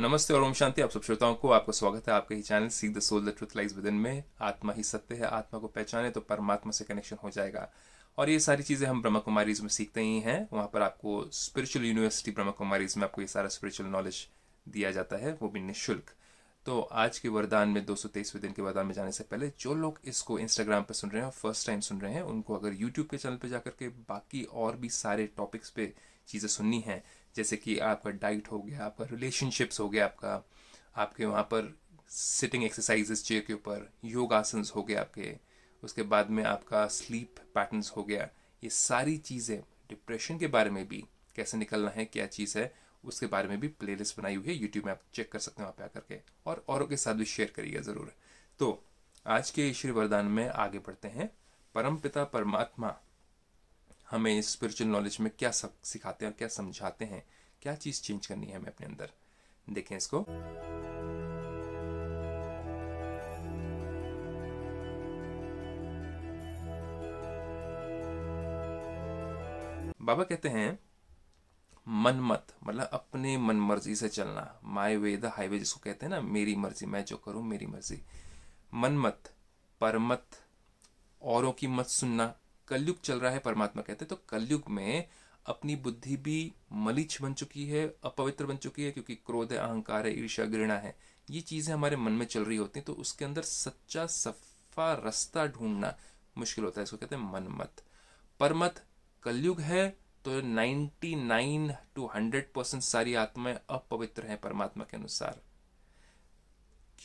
नमस्ते और ओम शांति आप सब श्रोताओं को आपका स्वागत है आपके ही चैनल सीख the soul the truth lies within में आत्मा ही सत्य है आत्मा को पहचाने तो परमात्मा से कनेक्शन हो जाएगा और ये सारी चीज़ें हम ब्रह्मा कुमारीज में सीखते ही हैं वहाँ पर आपको स्पिरिचुअल यूनिवर्सिटी ब्रह्मा कुमारीज में आपको ये सारा स्पिरिचुअल नॉलेज दिया जाता है वो भी निःशुल्क तो आज के वरदान में दो सौ दिन के वरदान में जाने से पहले जो लोग इसको इंस्टाग्राम पर सुन रहे हैं और फर्स्ट टाइम सुन रहे हैं उनको अगर यूट्यूब के चैनल पर जाकर के बाकी और भी सारे टॉपिक्स पे चीज़ें सुननी हैं जैसे कि आपका डाइट हो गया आपका रिलेशनशिप्स हो गया आपका आपके वहाँ पर सिटिंग एक्सरसाइजेस चेयर के ऊपर योगासन हो गए आपके उसके बाद में आपका स्लीप पैटर्न्स हो गया ये सारी चीज़ें डिप्रेशन के बारे में भी कैसे निकलना है क्या चीज़ है उसके बारे में भी प्लेलिस्ट बनाई हुई है यूट्यूब में आप चेक कर सकते हैं वहाँ पे आकर के और औरों के साथ भी शेयर करिएगा ज़रूर तो आज के श्री वरदान में आगे बढ़ते हैं परमपिता परमात्मा हमें स्पिरिचुअल नॉलेज में क्या सिखाते हैं और क्या समझाते हैं क्या चीज़ चेंज करनी है हमें अपने अंदर देखें इसको बाबा कहते हैं मन मत मतलब अपने मन मर्जी से चलना माई वे द हाईवे जिसको कहते हैं ना मेरी मर्जी मैं जो करूं मेरी मर्जी मन मत परमत औरों की मत सुनना कलयुग चल रहा है परमात्मा कहते हैं तो कलयुग में अपनी बुद्धि भी मलिच बन चुकी है अपवित्र बन चुकी है क्योंकि क्रोध है अहंकार है ईर्षा घृणा है ये चीज़ें हमारे मन में चल रही होती हैं तो उसके अंदर सच्चा सफा रास्ता ढूंढना मुश्किल होता है इसको कहते हैं मनमत परमत कलयुग है तो 99 टू 100 परसेंट सारी आत्माएं अपवित्र हैं परमात्मा के अनुसार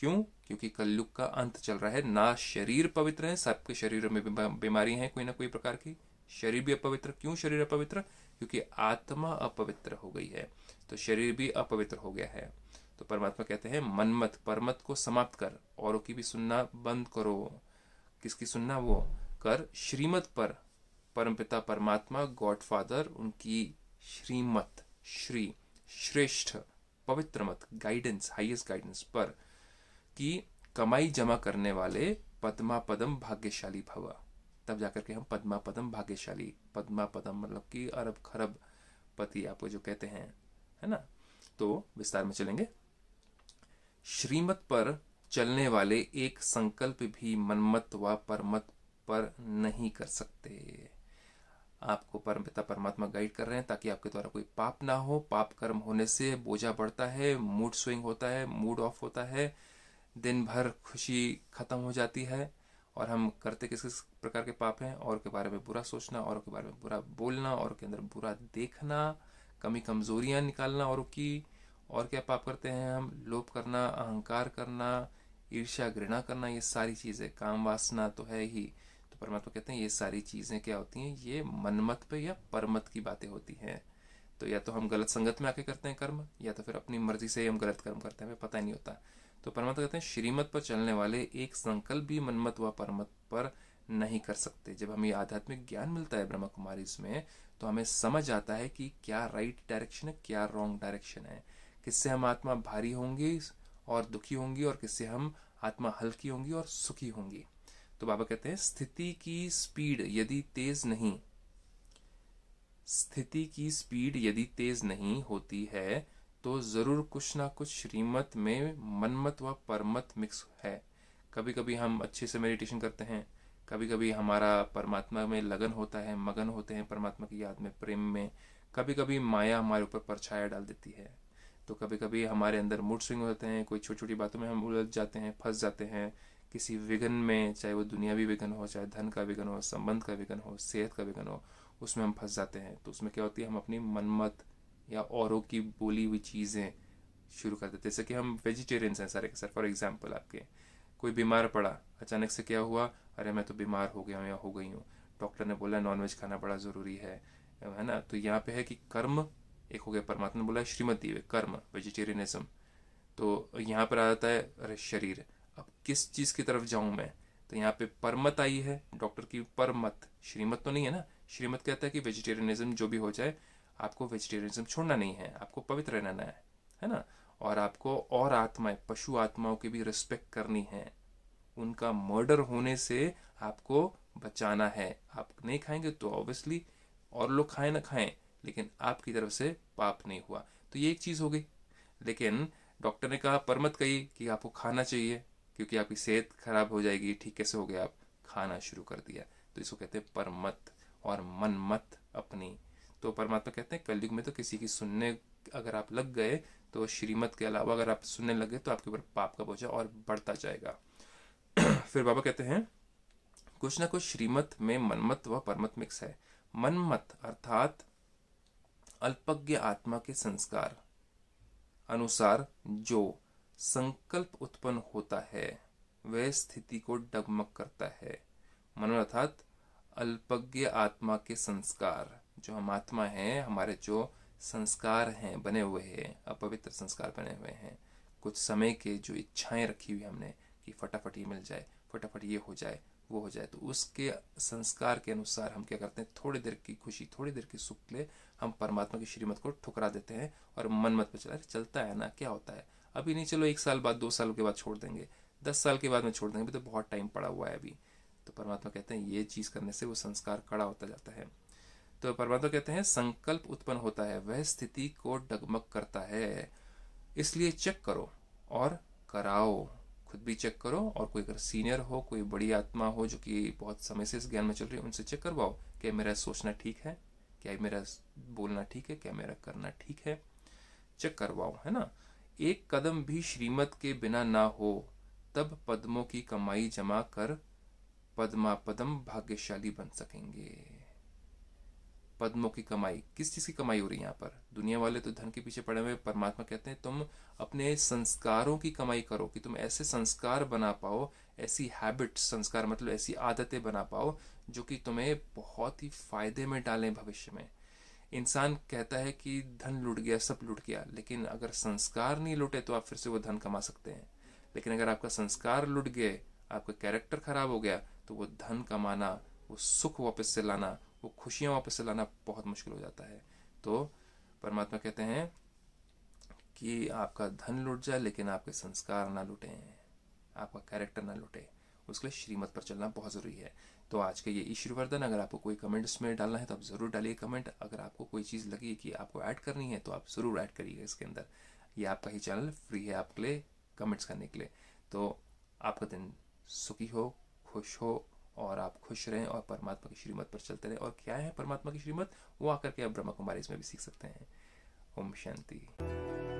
क्यों क्योंकि कलयुग का अंत चल रहा है ना शरीर पवित्र है सबके शरीर में बीमारी है कोई ना कोई प्रकार की शरीर भी अपवित्र क्यों शरीर अपवित्र क्योंकि आत्मा अपवित्र हो गई है तो शरीर भी अपवित्र हो गया है तो परमात्मा कहते हैं मनमत परमत को समाप्त कर औरों की भी सुनना बंद करो किसकी सुनना वो कर श्रीमत पर परमपिता परमात्मा गॉडफादर उनकी श्रीमत श्री श्रेष्ठ पवित्र मत गाइडेंस हाईएस्ट गाइडेंस पर कि कमाई जमा करने वाले पद्मा पदम भाग्यशाली भवा तब जाकर के हम पद्मा पदम भाग्यशाली पद्मा पदम मतलब कि अरब खरब पति आपको जो कहते हैं है ना तो विस्तार में चलेंगे श्रीमत पर चलने वाले एक संकल्प भी मनमत व परमत पर नहीं कर सकते आपको परम पिता परमात्मा गाइड कर रहे हैं ताकि आपके द्वारा कोई पाप ना हो पाप कर्म होने से बोझा बढ़ता है मूड स्विंग होता है मूड ऑफ होता है दिन भर खुशी खत्म हो जाती है और हम करते किस किस प्रकार के पाप हैं और के बारे में बुरा सोचना और के बारे में बुरा बोलना और के अंदर बुरा देखना कमी कमजोरियां निकालना और की और क्या पाप करते हैं हम लोभ करना अहंकार करना ईर्ष्या घृणा करना ये सारी चीज़ें काम वासना तो है ही तो परमात्मा कहते हैं ये सारी चीज़ें क्या होती हैं ये मनमत पे या परमत की बातें होती हैं तो या तो हम गलत संगत में आके करते हैं कर्म या तो फिर अपनी मर्जी से ही हम गलत कर्म करते हैं हमें पता ही नहीं होता तो परमात्मा कहते हैं श्रीमत पर चलने वाले एक संकल्प भी मनमत व परमत पर नहीं कर सकते जब हमें आध्यात्मिक ज्ञान मिलता है ब्रह्म कुमारी इसमें तो हमें समझ आता है कि क्या राइट डायरेक्शन है क्या रॉन्ग डायरेक्शन है किससे हम आत्मा भारी होंगी और दुखी होंगी और किससे हम आत्मा हल्की होंगी और सुखी होंगी तो बाबा कहते हैं स्थिति की स्पीड यदि तेज नहीं स्थिति की स्पीड यदि तेज नहीं होती है तो ज़रूर कुछ ना कुछ श्रीमत में मनमत व परमत मिक्स है कभी कभी हम अच्छे से मेडिटेशन करते हैं कभी कभी हमारा परमात्मा में लगन होता है मगन होते हैं परमात्मा की याद में प्रेम में कभी कभी माया हमारे ऊपर परछाया डाल देती है तो कभी कभी हमारे अंदर मूड स्विंग होते हैं कोई छोटी छोटी बातों में हम उलझ जाते हैं फंस जाते हैं किसी विघन में चाहे वो दुनियावी विघन हो चाहे धन का विघन हो संबंध का विघन हो सेहत का विघन हो उसमें हम फंस जाते हैं तो उसमें क्या होती है हम अपनी मनमत या औरों की बोली हुई चीज़ें शुरू कर देते जैसे कि हम वेजिटेरियंस हैं सर सर फॉर एग्जाम्पल आपके कोई बीमार पड़ा अचानक से क्या हुआ अरे मैं तो बीमार हो गया हूँ या हो गई हूँ डॉक्टर ने बोला नॉनवेज खाना बड़ा ज़रूरी है है ना तो यहाँ पे है कि कर्म एक हो गया परमात्मा ने बोला श्रीमती दीवे कर्म वेजिटेरियनिज्म तो यहाँ पर आ जाता है अरे शरीर अब किस चीज़ की तरफ जाऊँ मैं तो यहाँ पे परमत आई है डॉक्टर की परमत श्रीमत तो नहीं है ना श्रीमत कहता है कि वेजिटेरियनिज्म जो भी हो जाए आपको वेजिटेरियनिज्म छोड़ना नहीं है आपको पवित्र रहना है है ना और आपको और आत्माएं पशु आत्माओं की भी रिस्पेक्ट करनी है उनका मर्डर होने से आपको बचाना है आप नहीं खाएंगे तो ऑब्वियसली और लोग खाएं ना खाएं लेकिन आपकी तरफ से पाप नहीं हुआ तो ये एक चीज़ हो गई लेकिन डॉक्टर ने कहा परमत कही कि आपको खाना चाहिए क्योंकि आपकी सेहत खराब हो जाएगी ठीक कैसे हो गया आप खाना शुरू कर दिया तो इसको कहते हैं परमत और मनमत अपनी तो परमात्मा कहते हैं कलयुग में तो किसी की सुनने अगर आप लग गए तो श्रीमत के अलावा अगर आप सुनने लगे तो आपके ऊपर पाप का बोझा और बढ़ता जाएगा फिर बाबा कहते हैं कुछ ना कुछ श्रीमत में मनमत व परमत मिक्स है मनमत अर्थात अल्पज्ञ आत्मा के संस्कार अनुसार जो संकल्प उत्पन्न होता है वह स्थिति को डगमग करता है मन अर्थात अल्पज्ञ आत्मा के संस्कार जो हम आत्मा हैं हमारे जो संस्कार हैं बने हुए हैं अपवित्र संस्कार बने हुए हैं कुछ समय के जो इच्छाएं रखी हुई हमने कि फटाफट ये मिल जाए फटाफट ये हो जाए वो हो जाए तो उसके संस्कार के अनुसार हम क्या करते हैं थोड़ी देर की खुशी थोड़ी देर की सुख ले हम परमात्मा की श्रीमत को ठुकरा देते हैं और मन मत पर चला चलता है ना क्या होता है अभी नहीं चलो एक साल बाद दो साल के बाद छोड़ देंगे दस साल के बाद में छोड़ देंगे अभी तो बहुत टाइम पड़ा हुआ है अभी तो परमात्मा कहते हैं ये चीज़ करने से वो संस्कार कड़ा होता जाता है तो परमात्मा कहते हैं संकल्प उत्पन्न होता है वह स्थिति को डगमग करता है इसलिए चेक करो और कराओ खुद भी चेक करो और कोई अगर सीनियर हो कोई बड़ी आत्मा हो जो कि बहुत समय से इस ज्ञान में चल रही है उनसे चेक करवाओ क्या मेरा सोचना ठीक है क्या मेरा बोलना ठीक है क्या मेरा करना ठीक है चेक करवाओ है ना एक कदम भी श्रीमत के बिना ना हो तब पद्मों की कमाई जमा कर पद्मा पद्म भाग्यशाली बन सकेंगे पद्मों की कमाई किस चीज़ की कमाई हो रही है यहाँ पर दुनिया वाले तो धन के पीछे पड़े हुए परमात्मा कहते हैं तुम अपने संस्कारों की कमाई करो कि तुम ऐसे संस्कार बना पाओ ऐसी हैबिट संस्कार मतलब ऐसी आदतें बना पाओ जो कि तुम्हें बहुत ही फायदे में डालें भविष्य में इंसान कहता है कि धन लुट गया सब लुट गया लेकिन अगर संस्कार नहीं लुटे तो आप फिर से वो धन कमा सकते हैं लेकिन अगर आपका संस्कार लुट गए आपका कैरेक्टर खराब हो गया तो वो धन कमाना वो सुख वापस से लाना वो खुशियाँ वापस से लाना बहुत मुश्किल हो जाता है तो परमात्मा कहते हैं कि आपका धन लुट जाए लेकिन आपके संस्कार ना लुटे आपका कैरेक्टर ना लुटे उसके लिए श्रीमत पर चलना बहुत ज़रूरी है तो आज का ये ईश्वरवर्धन अगर आपको कोई कमेंट्स में डालना है तो आप ज़रूर डालिए कमेंट अगर आपको कोई चीज़ लगी कि आपको ऐड करनी है तो आप ज़रूर ऐड करिएगा इसके अंदर ये आपका ही चैनल फ्री है आपके लिए कमेंट्स करने के लिए तो आपका दिन सुखी हो खुश हो और आप खुश रहें और परमात्मा की श्रीमत पर चलते रहें और क्या है परमात्मा की श्रीमत वो आकर के आप ब्रह्म कुमारी इसमें भी सीख सकते हैं ओम शांति